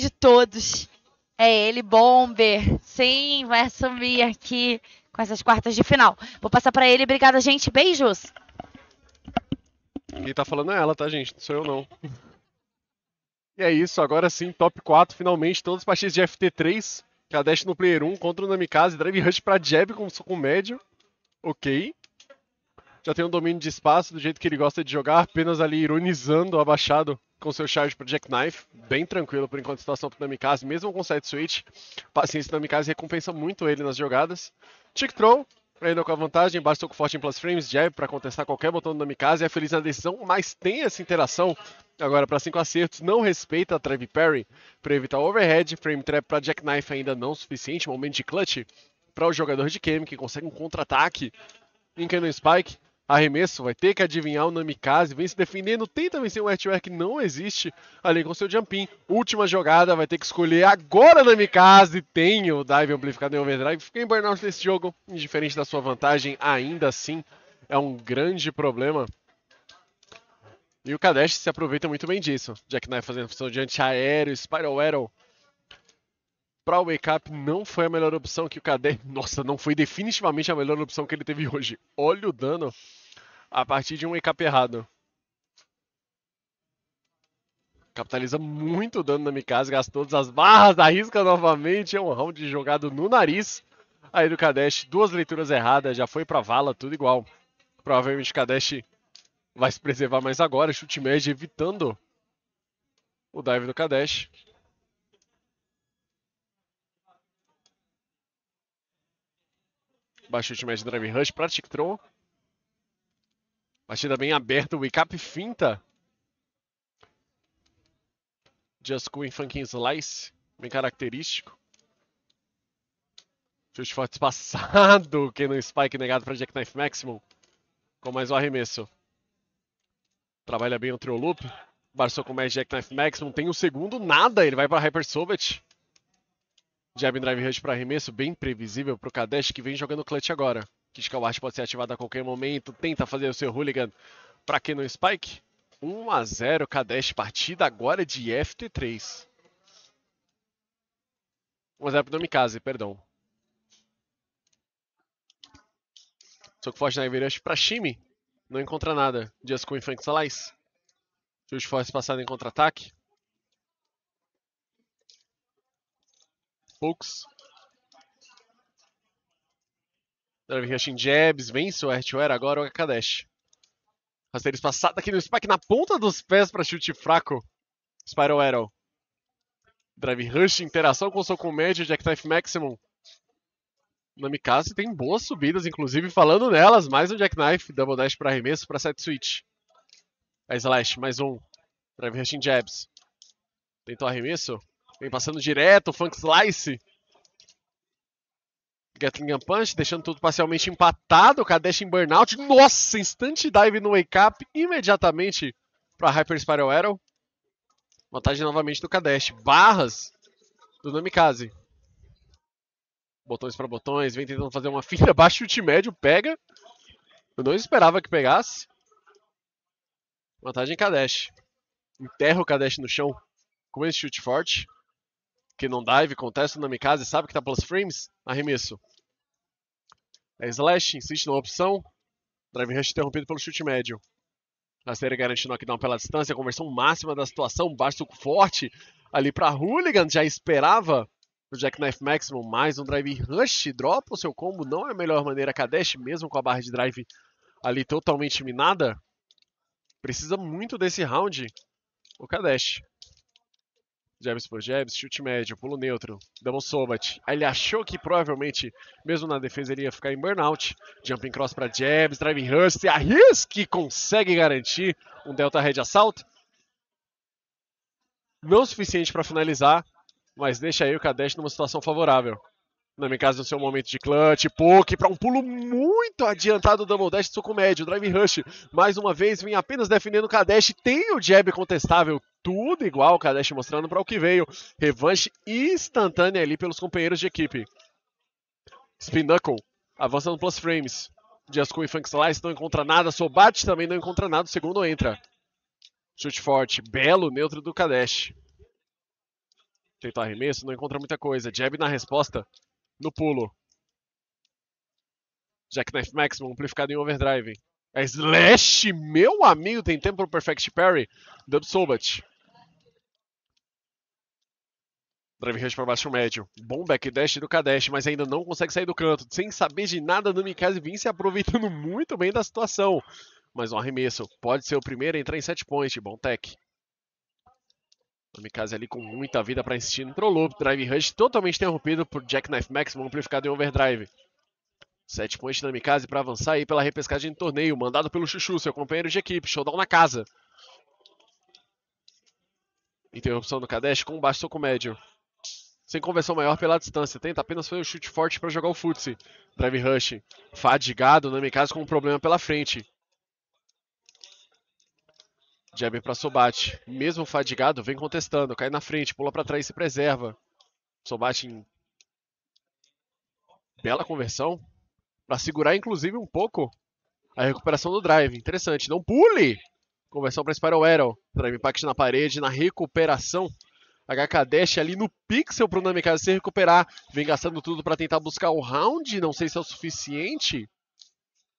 de todos é ele, Bomber. Sim, vai assumir aqui com essas quartas de final. Vou passar para ele. Obrigada, gente. Beijos. Quem tá falando é ela, tá, gente? Não sou eu, não. E é isso, agora sim, top 4, finalmente, todas as partidas de FT3. Kadesh no player 1 contra o Namikaze, Drive Rush pra Jeb com, soco médio. Ok. Já tem um domínio de espaço do jeito que ele gosta de jogar, apenas ali ironizando o abaixado com seu charge para Jackknife, bem tranquilo por enquanto a situação pro Namikaze, mesmo com side switch. Paciência do Namikaze recompensa muito ele nas jogadas. Tick Troll, ainda com a vantagem, basta com forte em plus frames, jab é para contestar qualquer botão do Namikaze, é feliz na decisão, mas tem essa interação agora para cinco acertos, não respeita a Trev Parry para evitar overhead, frame trap para Jackknife ainda não suficiente, momento de clutch para o jogador de Kame que consegue um contra-ataque em Cannon Spike arremesso, vai ter que adivinhar o Namikaze, vem se defendendo, tenta vencer um Etware que não existe ali com seu jumpin. Última jogada, vai ter que escolher agora Namikaze, tem o dive amplificado em overdrive, fica em burnout nesse jogo, indiferente da sua vantagem, ainda assim é um grande problema. E o Kadesh se aproveita muito bem disso. Jackknife fazendo função de anti aéreo, Spiral Arrow. Para o Wake Up não foi a melhor opção que o Kadesh... Nossa, não foi definitivamente a melhor opção que ele teve hoje. Olha o dano a partir de um EKP errado. Capitaliza muito dano na Mikasa, gasta todas as barras, arrisca novamente. É um round jogado no nariz aí do Kadesh. Duas leituras erradas, já foi pra vala, tudo igual. Provavelmente Kadesh vai se preservar mais agora. Chute médio evitando o dive do Kadesh. Baixo chute médio Drive Rush pra Tictron. Partida bem aberta, o Wicap finta. Just Queen Funkin Slice, bem característico. Chute forte passado, quem não spike negado para Jackknife Maximum. Com mais um arremesso. Trabalha bem o trio loop. Barçou com mais Jackknife Maximum, tem um segundo, nada, ele vai para Hyper Soviet. Jab Drive Rush para arremesso, bem previsível para o Kadesh que vem jogando clutch agora que Skyward pode ser ativado a qualquer momento. Tenta fazer o seu hooligan para quem não Spike. 1 a 0 Kadesh, partida agora de FT3. 1 x 0 pro Nomikaze, perdão. Soco forte na Everest para Shimi. Não encontra nada. Just com Frank Salais. Juiz Forge passado em contra-ataque. Poucos. Drive Rushing Jabs, vence o Earthware, agora o Akadesh. Rasteiro espaçado aqui no Spike na ponta dos pés para chute fraco. Spiral Arrow. Drive Rush, interação com o soco médio, Jackknife Maximum. Namikaze tem boas subidas, inclusive falando nelas, mais um Jackknife Double Dash para arremesso para set switch. A Slash, mais um. Drive Rushing Jabs. Tentou arremesso. Vem passando direto, Funk Slice. Gatling Punch, deixando tudo parcialmente empatado. Kadesh em burnout. Nossa, instante dive no wake up imediatamente para Hyper Spiral Arrow. Vantagem novamente do Kadesh. Barras do Namikaze. Botões para botões, vem tentando fazer uma filha, baixa chute médio, pega. Eu não esperava que pegasse. Vantagem Kadesh. Enterra o Kadesh no chão com esse chute forte que não dive, contesta o Namikaze, sabe que tá plus frames? Arremesso. É slash, insiste na opção. Drive rush interrompido pelo chute médio. A série garante knockdown pela distância, conversão máxima da situação, baixo forte ali para Hooligan, já esperava o Jackknife Maximum, mais um drive rush, dropa o seu combo, não é a melhor maneira Kadesh, mesmo com a barra de drive ali totalmente minada. Precisa muito desse round o Kadesh jabs por jabs, chute médio, pulo neutro, double sobat. Aí ele achou que provavelmente, mesmo na defesa, ele ia ficar em burnout. Jumping cross para jabs, driving hurst, a Hisk consegue garantir um delta red assalto. Não o suficiente para finalizar, mas deixa aí o Kadesh numa situação favorável no meu caso, no seu momento de clutch, poke, para um pulo muito adiantado do Double Dash de Tsukumed. médio, Drive Rush, mais uma vez, vem apenas defendendo o Kadesh. Tem o jab contestável, tudo igual, o Kadesh mostrando para o que veio. Revanche instantânea ali pelos companheiros de equipe. Spin Knuckle, avançando plus frames. Jasco e Funk Slice não encontra nada. Sobate também não encontra nada. O segundo entra. Chute forte. Belo neutro do Kadesh. tenta arremesso, não encontra muita coisa. Jab na resposta no pulo. Jackknife é Maximum amplificado em overdrive. É Slash, meu amigo, tem tempo pro Perfect Parry. Dub Sobat. Drive rush para baixo médio. Bom backdash do Kadesh, mas ainda não consegue sair do canto. Sem saber de nada do Mikasa se aproveitando muito bem da situação. Mas um arremesso. Pode ser o primeiro a entrar em set point. Bom tech. No ali com muita vida para insistir no loop. Drive Rush totalmente interrompido por Jackknife Maximum amplificado em overdrive. Sete pontos na Mikase para avançar aí pela repescagem do torneio. Mandado pelo Chuchu, seu companheiro de equipe. Showdown na casa. Interrupção do Kadesh com baixo soco médio. Sem conversão maior pela distância. Tenta apenas fazer um chute forte para jogar o Futsi. Drive Rush. Fadigado, na Mikase com um problema pela frente. Jab para Sobate. Mesmo fadigado, vem contestando. Cai na frente, pula para trás e se preserva. Sobate em bela conversão. Para segurar, inclusive, um pouco a recuperação do drive. Interessante. Não pule! Conversão para Spiral Arrow. Drive impact na parede, na recuperação. HK Dash ali no pixel para o Namikaze se recuperar. Vem gastando tudo para tentar buscar o round. Não sei se é o suficiente.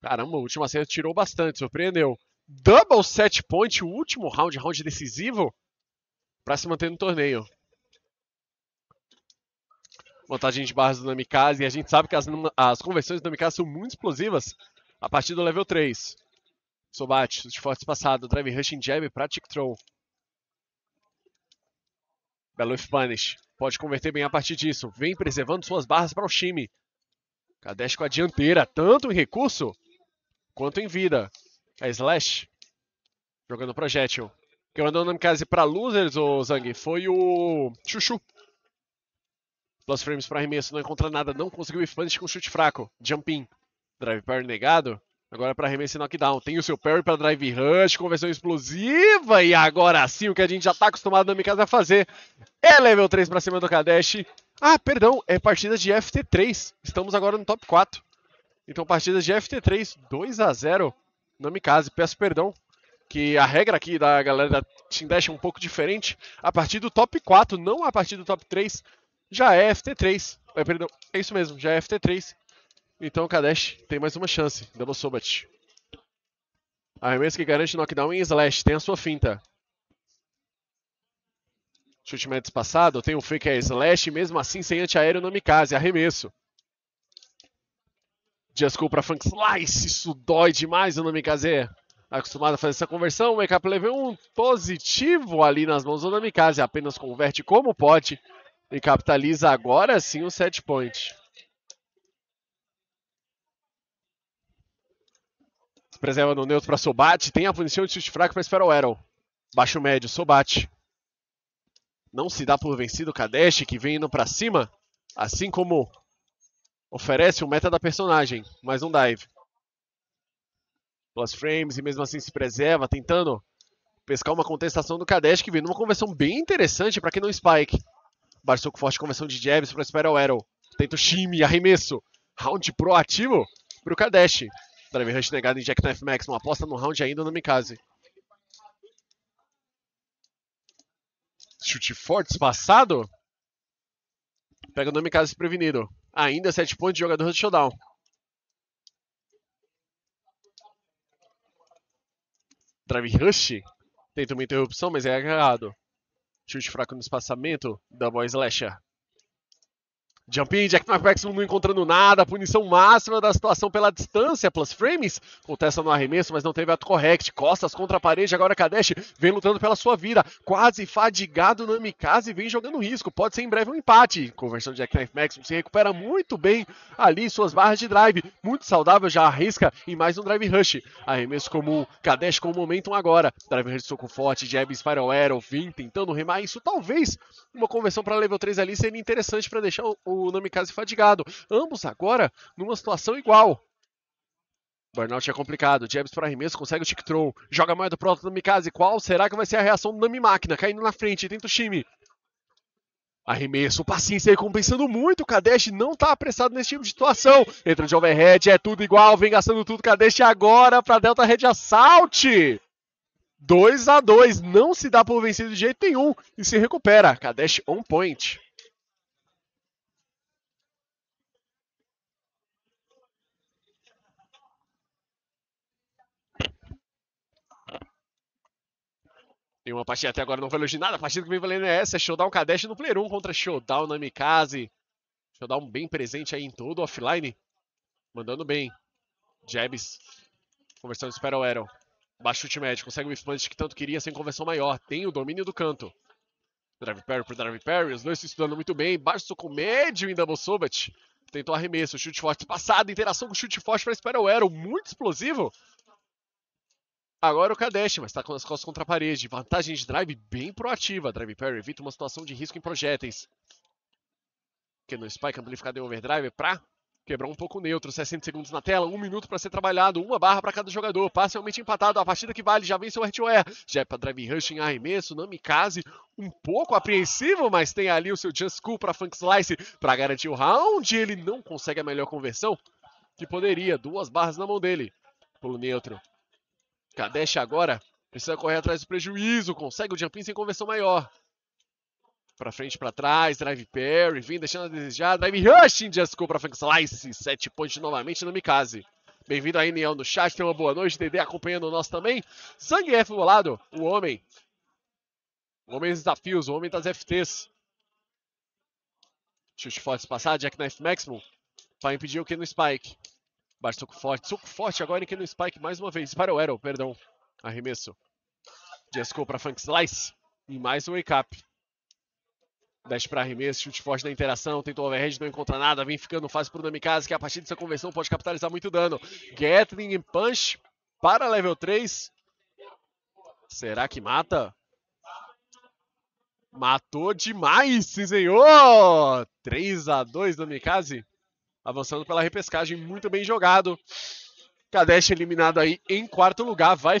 Caramba, a última cena tirou bastante, surpreendeu double set point, o último round, round decisivo, para se manter no torneio. Montagem de barras do Namikaze, e a gente sabe que as, as conversões do Namikaze são muito explosivas a partir do level 3. Sobat, de fortes passado, Drive Rushing Jab para Tick Troll. Belo Punish. Pode converter bem a partir disso. Vem preservando suas barras para o time. Kadesh com a dianteira, tanto em recurso quanto em vida a Slash, jogando projétil. Quem mandou o Namikaze pra losers, ô Zang, foi o Chuchu. Plus frames para arremesso, não encontra nada, não conseguiu ir punch com chute fraco. Jumping. Drive parry negado. Agora para arremesso e knockdown. Tem o seu parry para drive rush, conversão explosiva. E agora sim, o que a gente já tá acostumado na Namikaze a fazer. É level 3 para cima do Kadesh. Ah, perdão, é partida de FT3. Estamos agora no top 4. Então partidas de FT3, 2 a 0 Namikaze. peço perdão, que a regra aqui da galera da Team Dash é um pouco diferente. A partir do top 4, não a partir do top 3, já é FT3. É, perdão, é isso mesmo, já é FT3. Então o Kadesh tem mais uma chance. Double Sobat. Arremesso que garante knockdown em Slash. Tem a sua finta. Chute médio passado. Tem o um fake é Slash. Mesmo assim, sem antiaéreo, não me case. Arremesso. Just Cool para Funk Slice, isso dói demais, o não Acostumado a fazer essa conversão, o Makeup Up Level 1 positivo ali nas mãos do Namikaze, apenas converte como pode e capitaliza agora sim o set point. Preserva no neutro para Sobate, tem a punição de chute fraco para Sparrow Arrow. Baixo médio, Sobate. Não se dá por vencido o Kadesh, que vem indo para cima, assim como Oferece um meta da personagem, mais um dive. Plus frames e mesmo assim se preserva, tentando pescar uma contestação do Kadesh, que vem numa conversão bem interessante para quem não spike. Barçou forte conversão de jabs para o Arrow. Tenta o Shimi, arremesso. Round proativo pro Kardashian Kadesh. Driver Rush negado injecta Jack Knife Max. Não aposta no round ainda no Mikase. Chute forte, passado. Pega o Mikase desprevenido. Ainda 7 pontos de jogador do showdown. Travis Rush tenta uma interrupção, mas é agarrado. Chute fraco no espaçamento da Boy Slasher. Jumping, Jack McPaxson não encontrando nada, punição máxima da situação pela distância, plus frames, contesta no arremesso, mas não teve ato correct, costas contra a parede, agora Kadesh vem lutando pela sua vida, quase fadigado no Mikasa e vem jogando risco, pode ser em breve um empate, conversão de Jack McPaxson se recupera muito bem ali suas barras de drive, muito saudável, já arrisca em mais um drive rush, arremesso comum, Kadesh com o momentum agora, drive rush soco forte, jab, spiral arrow, vim tentando remar isso, talvez uma conversão para level 3 ali seria interessante para deixar o Namikaze fadigado. Ambos agora numa situação igual. Burnout é complicado. Jabs para arremesso, consegue o tick throw. Joga mais do próximo Namikaze. Qual será que vai ser a reação do Nami Máquina? Caindo na frente, dentro o time. Arremesso, paciência recompensando muito. O Kadesh não tá apressado nesse tipo de situação. Entra de overhead, é tudo igual, vem gastando tudo. Kadesh agora para Delta Red Assault. 2 a 2 não se dá por vencido de jeito nenhum e se recupera. Kadesh on point. Nenhuma partida até agora não foi elogiada A partida que vem valendo é essa. É Showdown Kadesh no Player 1 contra Showdown Namikaze. Showdown bem presente aí em todo offline. Mandando bem. Jabs. Conversão de Sparrow Aero Baixo chute médio. Consegue o whiff que tanto queria sem conversão maior. Tem o domínio do canto. Drive Parry pro Drive Parry. Os dois se estudando muito bem. Baixo soco médio em Double Sobat. Tentou arremesso. Chute forte passado. Interação com chute forte para Sparrow Aero Muito explosivo. Agora o Kadesh, mas está com as costas contra a parede. Vantagem de drive bem proativa. Drive Parry evita uma situação de risco em projéteis. Porque no Spike amplificado em overdrive para quebrar um pouco o neutro. 60 segundos na tela, um minuto para ser trabalhado, uma barra para cada jogador. Parcialmente empatado, a partida que vale, já venceu o Hardware. Já é para drive rush em arremesso, Namikaze um pouco apreensivo, mas tem ali o seu Just Cool para Funk Slice para garantir o round. Ele não consegue a melhor conversão que poderia. Duas barras na mão dele. Pulo neutro. Kadesh agora precisa correr atrás do prejuízo. Consegue o jumping sem conversão maior. Pra frente, pra trás. Drive parry, Vem deixando a desejar. Drive Rushing de Asco pra Frank Slice. 7 pontos novamente no Mikaze. Bem-vindo aí, Niel, no chat. Tenha uma boa noite. Dedé acompanhando o nosso também. Sangue é F bolado. O homem. O homem dos é desafios. O homem das tá FTs. Chute forte passar. Jack Knife Maximum. Pra impedir o que no Spike. Bate soco forte. Soco forte agora em que no Spike mais uma vez. Para o Arrow, perdão. Arremesso. Jesco para Funk Slice. E mais um wake up. Dash para arremesso, chute forte na interação, tentou overhead, não encontra nada, vem ficando fácil para o Namikaze, que a partir dessa conversão pode capitalizar muito dano. Gatling Punch para level 3. Será que mata? Matou demais, sim senhor! 3 a 2 Namikaze avançando pela repescagem, muito bem jogado. Kadesh eliminado aí em quarto lugar, vai